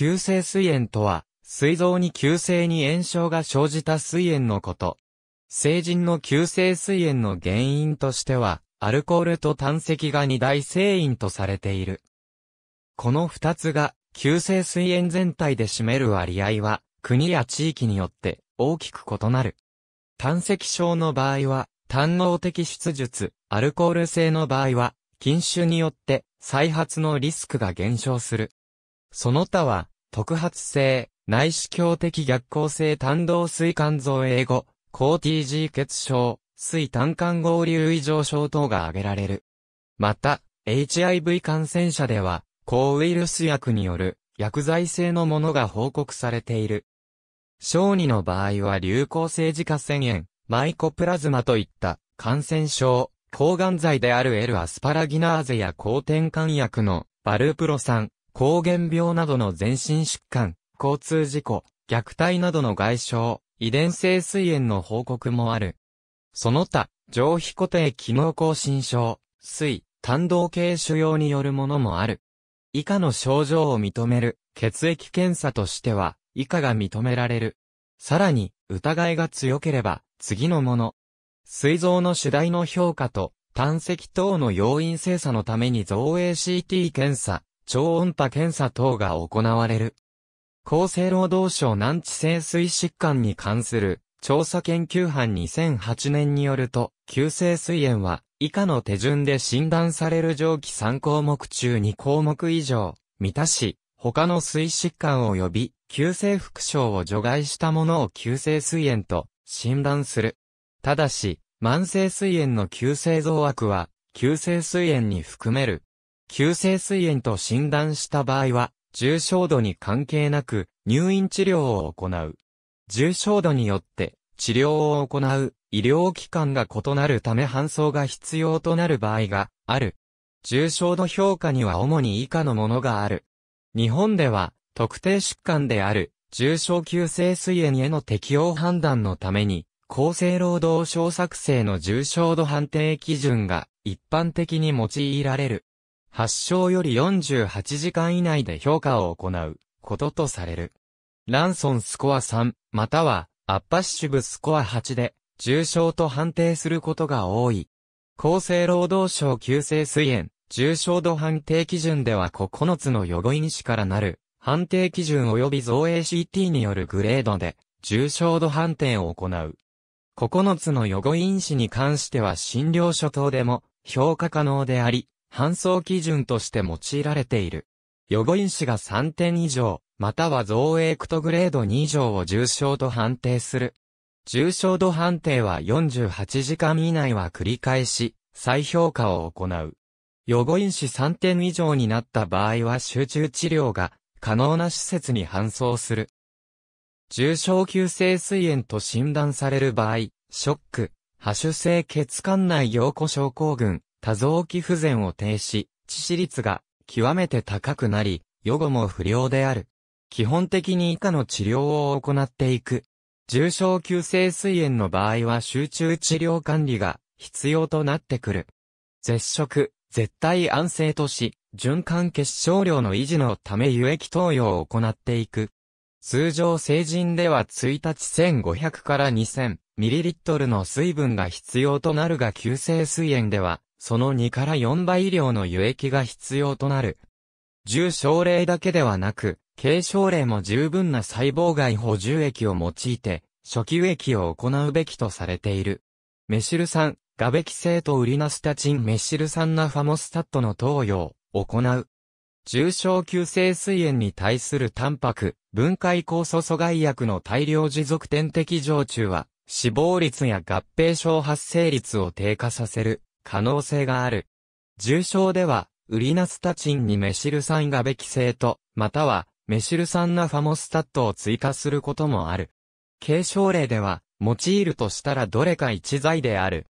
急性膵炎とは、膵臓に急性に炎症が生じた膵炎のこと。成人の急性膵炎の原因としては、アルコールと胆石が二大成因とされている。この二つが、急性膵炎全体で占める割合は、国や地域によって大きく異なる。胆石症の場合は、胆能的出術、アルコール性の場合は、禁酒によって再発のリスクが減少する。その他は、特発性、内視鏡的逆行性単動水管造英語、抗 TG 血症、水単管合流異常症等が挙げられる。また、HIV 感染者では、抗ウイルス薬による薬剤性のものが報告されている。小児の場合は流行性自家腺炎、マイコプラズマといった感染症、抗がん剤である L アスパラギナーゼや抗転換薬のバルプロ酸、膠原病などの全身疾患、交通事故、虐待などの外傷、遺伝性水炎の報告もある。その他、上皮固定機能亢進症、水、単動系腫瘍によるものもある。以下の症状を認める血液検査としては、以下が認められる。さらに、疑いが強ければ、次のもの。膵臓の主題の評価と、胆石等の要因精査のために造影 CT 検査、超音波検査等が行われる。厚生労働省難治性水疾患に関する調査研究班2008年によると、急性水炎は以下の手順で診断される上記3項目中2項目以上満たし、他の水疾患及び急性副症を除外したものを急性水炎と診断する。ただし、慢性水炎の急性増悪は、急性水炎に含める急性水炎と診断した場合は、重症度に関係なく入院治療を行う。重症度によって治療を行う医療機関が異なるため搬送が必要となる場合がある。重症度評価には主に以下のものがある。日本では特定疾患である重症急性水炎への適用判断のために厚生労働省作成の重症度判定基準が一般的に用いられる。発症より48時間以内で評価を行うこととされる。ランソンスコア3、またはアッパッシュブスコア8で重症と判定することが多い。厚生労働省急性水炎、重症度判定基準では9つの予後因子からなる判定基準及び造 a CT によるグレードで重症度判定を行う。9つの予後因子に関しては診療所等でも評価可能であり、搬送基準として用いられている。予後因子が3点以上、または増エクトグレード2以上を重症と判定する。重症度判定は48時間以内は繰り返し、再評価を行う。予後因子3点以上になった場合は集中治療が可能な施設に搬送する。重症急性水炎と診断される場合、ショック、波種性血管内凝固症候群、多臓器不全を停止、致死率が極めて高くなり、予後も不良である。基本的に以下の治療を行っていく。重症急性水炎の場合は集中治療管理が必要となってくる。絶食、絶対安静とし、循環結晶量の維持のため輸液投与を行っていく。通常成人では1日1500から2 0 0 0トルの水分が必要となるが急性水炎ではその2から4倍量の輸液が必要となる。重症例だけではなく、軽症例も十分な細胞外補充液を用いて、初期液を行うべきとされている。メシル酸、ガベキ性とウリナスタチンメシル酸ナファモスタットの投与を行う。重症急性水炎に対するタンパク、分解酵素阻害薬の大量持続点滴常駐は、死亡率や合併症発生率を低下させる。可能性がある。重症では、ウリナスタチンにメシル酸がべき性と、または、メシル酸ナファモスタットを追加することもある。軽症例では、用いるとしたらどれか一剤である。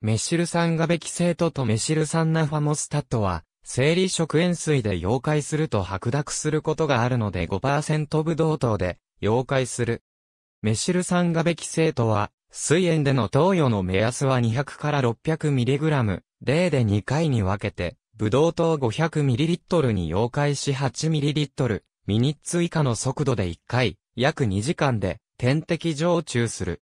メシル酸がべき性ととメシル酸ナファモスタットは、生理食塩水で溶解すると白濁することがあるので5%ブドウ糖で溶解する。メシル酸がべき性とは、水塩での投与の目安は200から 600mg、例で2回に分けて、ブドウ糖 500ml に溶解し 8ml、ミニッツ以下の速度で1回、約2時間で、点滴常駐する。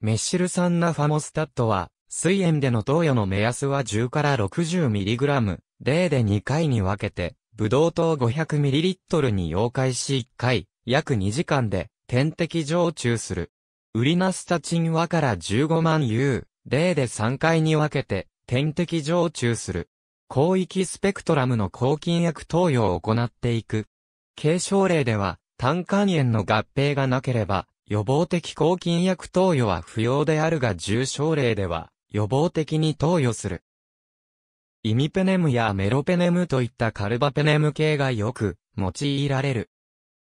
メッシル酸ナファモスタットは、水塩での投与の目安は10から 60mg、例で2回に分けて、ブドウ糖 500ml に溶解し1回、約2時間で、点滴常駐する。ウリナスタチンはから15万 U、例で3回に分けて、点滴常駐する。広域スペクトラムの抗菌薬投与を行っていく。軽症例では、胆管炎の合併がなければ、予防的抗菌薬投与は不要であるが重症例では、予防的に投与する。イミペネムやメロペネムといったカルバペネム系がよく用いられる。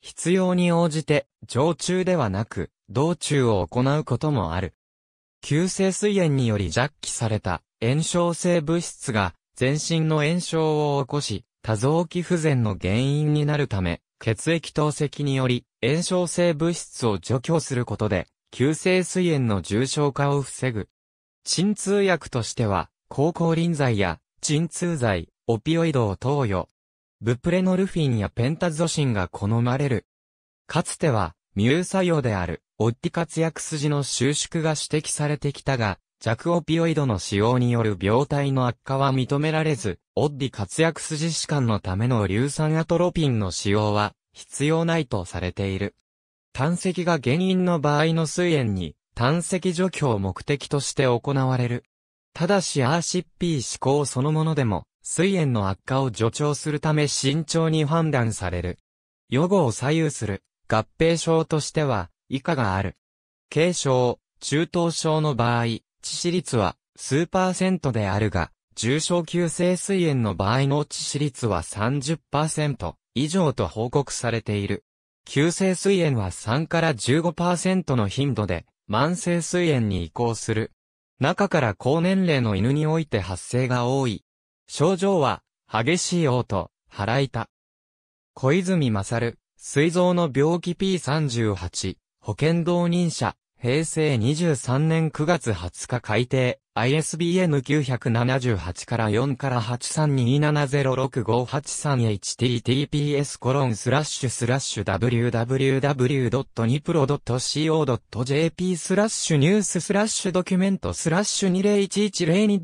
必要に応じて、常駐ではなく、道中を行うこともある。急性水炎により弱気された炎症性物質が全身の炎症を起こし、多臓器不全の原因になるため、血液透析により炎症性物質を除去することで、急性水炎の重症化を防ぐ。鎮痛薬としては、抗抗臨剤や鎮痛剤、オピオイドを投与。ブプレノルフィンやペンタゾシンが好まれる。かつては、ミュー作用であるオッティ活躍筋の収縮が指摘されてきたが、弱オピオイドの使用による病態の悪化は認められず、オッディ活躍筋士官のための硫酸アトロピンの使用は必要ないとされている。胆石が原因の場合の水炎に、胆石除去を目的として行われる。ただし RCP 思考そのものでも、水炎の悪化を助長するため慎重に判断される。予後を左右する合併症としては、以下がある。軽症、中等症の場合、致死率は数パーセントであるが、重症急性水炎の場合の致死率は30%以上と報告されている。急性水炎は3から15%の頻度で、慢性水炎に移行する。中から高年齢の犬において発生が多い。症状は、激しい嘔吐、腹痛。小泉勝、膵臓の病気 P38、保険導認者、平成23年9月20日改定、ISBN 978から4から 832706583https コロンスラッシュスラッシュ www.nipro.co.jp スラッシュニューススラッシュドキュメントスラッシュ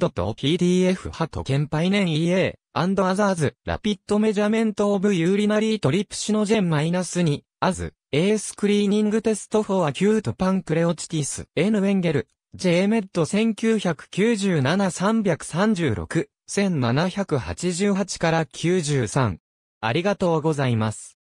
201102.pdf ハトケンパイネン EA アンドアザーズラピッドメジャメントオブユーリナリートリプシノジェンマイナス2 as, a screening test for acute pancreatitis, N. Wenger, J. Med 1997-336, 1788から93。ありがとうございます。